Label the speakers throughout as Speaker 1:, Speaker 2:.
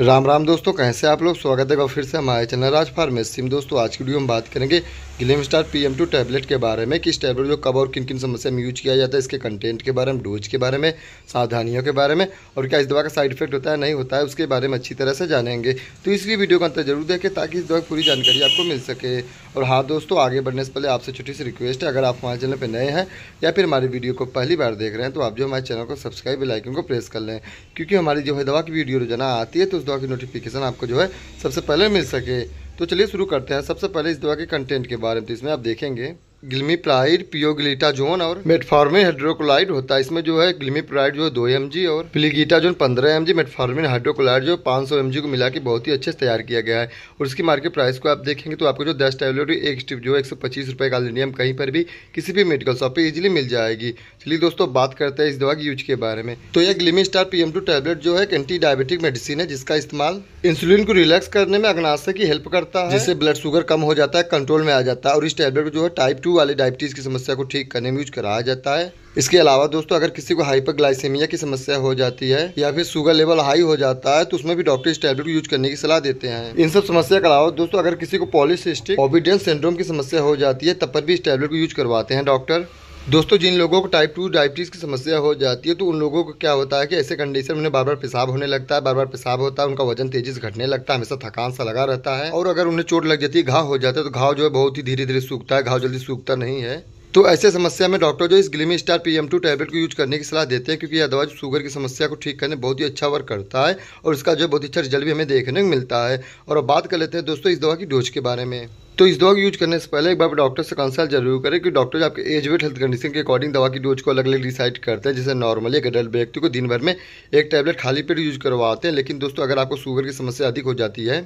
Speaker 1: राम राम दोस्तों कैसे आप लोग स्वागत है फिर से हमारे चैनल राज फार्मेसी में दोस्तों आज की वीडियो हम बात करेंगे Glimestar P M two tablet के बारे में कि इस टैबलेट को कब और किन किन समस्या में यूज किया जाता है इसके कंटेंट के बारे में डोज के बारे में सावधानियों के बारे में और क्या इस दवा का साइड इफेक्ट होता है नहीं होता है उसके बारे में अच्छी तरह से जानेंगे तो इसलिए वीडियो का अंतर जरूर देखें ताकि इस दवा की पूरी जानकारी आपको मिल सके और हाँ दोस्तों आगे बढ़ने से पहले आपसे छोटी सी रिक्वेस्ट है अगर आप हमारे चैनल पर नए हैं या फिर हमारी वीडियो को पहली बार देख रहे हैं तो आप जो हमारे चैनल को सब्सक्राइब बेलाइकन को प्रेस कर लें क्योंकि हमारी जो है दवा की वीडियो रोजाना आती है तो उस दवा की नोटिफिकेशन आपको जो है सबसे पहले मिल सके तो चलिए शुरू करते हैं सबसे पहले इस दवा के कंटेंट के बारे में तो इसमें आप देखेंगे ग्लिमीप्राइड पियोग्लिटाजोन और मेटफॉर्मिन हाइड्रोक्लाइड होता है इसमें जो है ग्लिमीप्राइड जो है दो एम और पिलीगीटाजोन पंद्रह एम जी मेटफॉर्मिन हाइड्रोक्लाइड जो पाँच सौ एम को मिला के बहुत ही अच्छे से तैयार किया गया है और इसकी मार्केट प्राइस को आप देखेंगे तो आपको जो दस टैबलेट एक स्टिप जो है एक सौ पच्चीस रुपये का लेनियम कहीं पर भी किसी भी मेडिकल शॉप पर इजिली मिल जाएगी चलिए दोस्तों बात करते हैं इस दवा के यूज के बारे में तो यह Glimestar P M two tablet जो है एक एंटी डायबिटिक मेडिसिन है जिसका इस्तेमाल इंसुलिन को रिलैक्स करने में अग्नाशय की हेल्प करता है जिससे ब्लड शुगर कम हो जाता है कंट्रोल में आ जाता है और इस टैबलेट को जो है टाइप टू शुरू वाले डायबिटीज़ की समस्या को ठीक करने में यूज कराया जाता है इसके अलावा दोस्तों अगर किसी को हाइपरग्लाइसेमिया की समस्या हो जाती है या फिर शुगर लेवल हाई हो जाता है तो उसमें भी डॉक्टर इस टैबलेट को यूज करने की सलाह देते हैं इन सब समस्या के अलावा दोस्तों अगर किसी को पॉलिसिस्टिक ओबिडेंस सिंड्रोम की समस्या हो जाती है तब पर भी इस टैबलेट को यूज करवाते हैं डॉक्टर दोस्तों जिन लोगों को टाइप टू डायबिटीज़ की समस्या हो जाती है तो उन लोगों को क्या होता है कि ऐसे कंडीशन में बार बार पेशाब होने लगता है बार बार पेशाब होता है उनका वजन तेजी से घटने लगता है हमेशा थकान सा लगा रहता है और अगर उन्हें चोट लग जाती है घाव हो जाता है तो घाव जो है बहुत ही धीरे धीरे सूखता है घाव जल्दी सूखता नहीं है तो ऐसे समस्या में डॉक्टर जो इस Glimestar P M two tablet को यूज करने की सलाह देते हैं क्योंकि यह दवा शुगर की समस्या को ठीक करने बहुत ही अच्छा वर्क करता है और इसका जो बहुत ही अच्छा रिजल्ट भी हमें देखने को मिलता है और अब बात कर लेते हैं दोस्तों इस दवा की डोज के बारे में तो इस दवा यूज करने से पहले एक बार डॉक्टर से कंसल्ट जरूर करें कि डॉक्टर आपके एज वेट हेल्थ कंडीशन के अकॉर्डिंग दवा की डोज को अलग अलग डिसाइड करते हैं जैसे नॉर्मली एक अडल्ट व्यक्ति को दिन भर में एक टैबलेट खाली पेट यूज करवाते हैं लेकिन दोस्तों अगर आपको शुगर की समस्या अधिक हो जाती है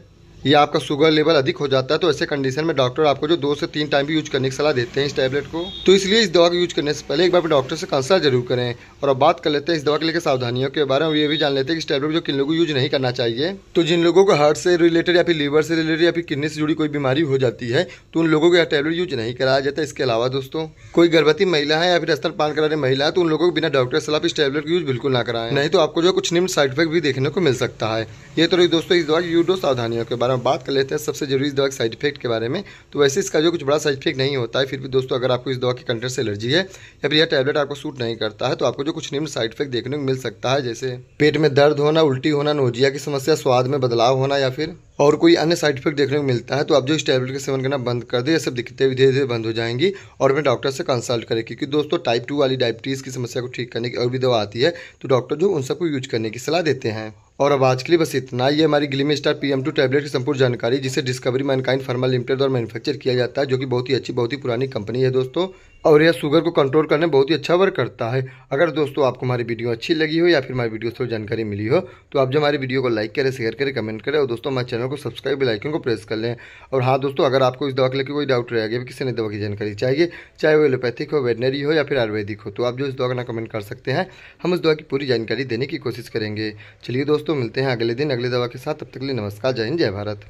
Speaker 1: या आपका शुगर लेवल अधिक हो जाता है तो ऐसे कंडीशन में डॉक्टर आपको जो दो से तीन टाइम भी यूज करने की सलाह देते हैं इस टैबलेट को तो इसलिए इस दवा को यूज करने से पहले एक बार अपने डॉक्टर से कंसल्ट जरूर करें और अब बात कर लेते हैं इस दवा के लेकर सावधानियों के बारे में ये भी जान लेते हैं कि इस टैबलेट जो किन लोगों को यूज नहीं करना चाहिए तो जिन लोगों को हार्ट से रिलेटेड या फिर लीवर से रिलेटेड या फिर किडनी से जुड़ी कोई बीमारी हो जाती है तो उन लोगों को यह टैबलेट यूज नहीं कराया जाता इसके अलावा दोस्तों कोई गर्भवती महिला है या फिर स्तर पान कराने महिला है तो उन लोगों को बिना डॉक्टर सलाह इस टैबलेट को यूज बिल्कुल ना कराएं नहीं तो आपको जो कुछ निम्न साइड इफेक्ट भी देखने को मिल सकता है ये तो दोस्तों इस दवा की यूज सावधानियों के बारे में बात कर लेते हैं सबसे जरूरी इस दवा के साइड इफेक्ट के बारे में तो वैसे इसका जो कुछ बड़ा साइड इफेक्ट नहीं होता है फिर भी दोस्तों अगर आपको इस दवा के कंटेंट से एलर्जी है या फिर यह टैबलेट आपको सूट नहीं करता है तो आपको जो कुछ निम्न साइड इफेक्ट देखने को मिल सकता है जैसे पेट में दर्द होना उल्टी होना नोजिया की समस्या स्वाद में बदलाव होना या फिर और कोई अन्य साइड इफेक्ट देखने को मिलता है तो आप जो इस टैबलेट का सेवन करना बंद कर दे ये सब दिक्कतें भी धीरे धीरे बंद हो जाएंगी और अपने डॉक्टर से कंसल्ट करें क्योंकि दोस्तों टाइप टू वाली डायबिटीज़ की समस्या को ठीक करने की और भी दवा आती है तो डॉक्टर जो उन सबको यूज करने की सलाह देते हैं और अब आज के लिए बस इतना ही है हमारी Glimestar P M two tablet की संपूर्ण जानकारी जिसे डिस्कवरी मैनकाइन फार्मा लिमिटेड द्वारा मैन्युफैक्चर किया जाता है जो कि बहुत ही अच्छी बहुत ही पुरानी कंपनी है दोस्तों और यह शुगर को कंट्रोल करने में बहुत ही अच्छा वर्क करता है अगर दोस्तों आपको हमारी वीडियो अच्छी लगी हो या फिर हमारी वीडियो से जानकारी मिली हो तो आप जो हमारी वीडियो को लाइक करें शेयर करें कमेंट करें और दोस्तों हमारे चैनल को सब्सक्राइब लाइकन को प्रेस कर लें और हाँ दोस्तों अगर आपको इस दवा के लेकर कोई डाउट रहेगा गया किसी ने दवा की जानकारी चाहिए चाहे वो एलोपैथिक हो वेटनरी हो या फिर आयुर्वेदिक हो तो आप जो इस दवा का ना कमेंट कर सकते हैं हम उस दवा की पूरी जानकारी देने की कोशिश करेंगे चलिए दोस्तों दोस्तों मिलते हैं अगले दिन अगली दवा के साथ तब तक के लिए नमस्कार जय हिंद जय भारत